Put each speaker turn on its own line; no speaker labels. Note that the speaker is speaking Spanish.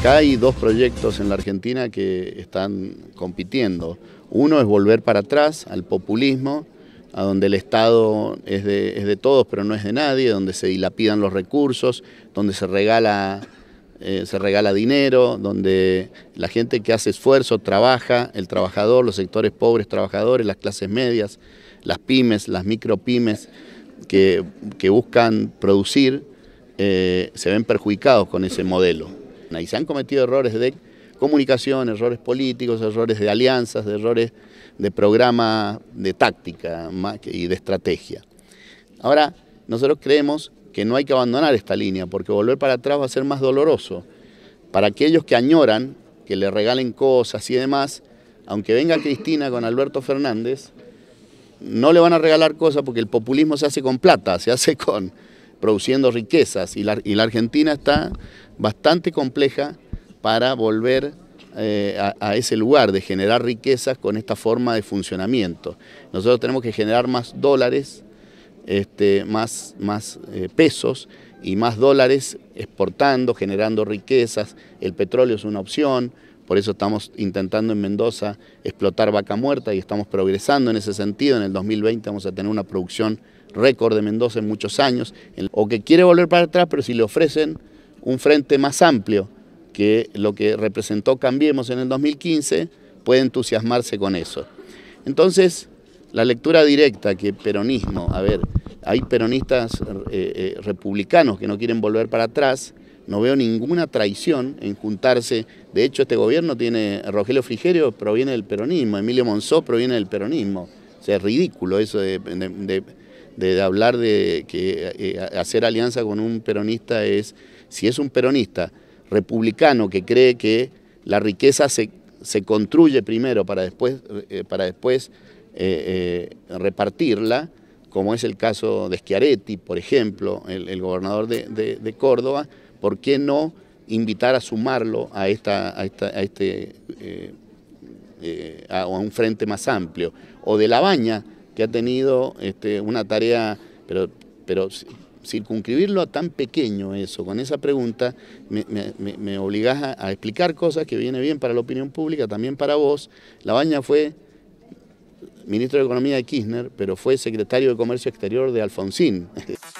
Acá hay dos proyectos en la Argentina que están compitiendo. Uno es volver para atrás al populismo, a donde el Estado es de, todos pero no es de nadie, donde se dilapidan los recursos, donde eh, se regala, dinero, donde la gente que hace esfuerzo trabaja, el trabajador, los sectores pobres trabajadores, las clases medias, las pymes, las micropymes que, que buscan producir, eh, se ven perjudicados con ese modelo. Y se han cometido errores de comunicación, errores políticos, errores de alianzas, de errores de programa, de táctica y de estrategia. Ahora, nosotros creemos que no hay que abandonar esta línea, porque volver para atrás va a ser más doloroso. Para aquellos que añoran que le regalen cosas y demás, aunque venga Cristina con Alberto Fernández, no le van a regalar cosas porque el populismo se hace con plata, se hace con produciendo riquezas y la, Argentina está bastante compleja para volver eh, a, ese lugar de generar riquezas con esta forma de funcionamiento. Nosotros tenemos que generar más dólares, este, más, más eh, pesos y más dólares exportando, generando riquezas. El petróleo es una opción, por eso estamos intentando en Mendoza explotar vaca muerta y estamos progresando en ese sentido. En el 2020 vamos a tener una producción récord de Mendoza en muchos años, o que quiere volver para atrás, pero si le ofrecen un frente más amplio que lo que representó Cambiemos en el 2015, puede entusiasmarse con eso. Entonces, la lectura directa que peronismo, a ver, hay peronistas eh, eh, republicanos que no quieren volver para atrás, no veo ninguna traición en juntarse. De hecho, este gobierno tiene, Rogelio Frigerio proviene del peronismo, Emilio Monzó proviene del peronismo. O sea, es ridículo eso de de hablar de que eh, hacer alianza con un peronista es, si es un peronista republicano que cree que la riqueza se, construye primero para después, eh, para después eh, repartirla, como es el caso de Schiaretti, por ejemplo, el, gobernador de, de, Córdoba, ¿por qué no invitar a sumarlo a, esta, a, esta, a este, a un frente más amplio? O de La Baña, que ha tenido este, una tarea, pero, pero circunscribirlo a tan pequeño eso, con esa pregunta, me, me, a, explicar cosas que viene bien para la opinión pública, también para vos. La Baña fue ministro de Economía de Kirchner, pero fue secretario de Comercio Exterior de Alfonsín.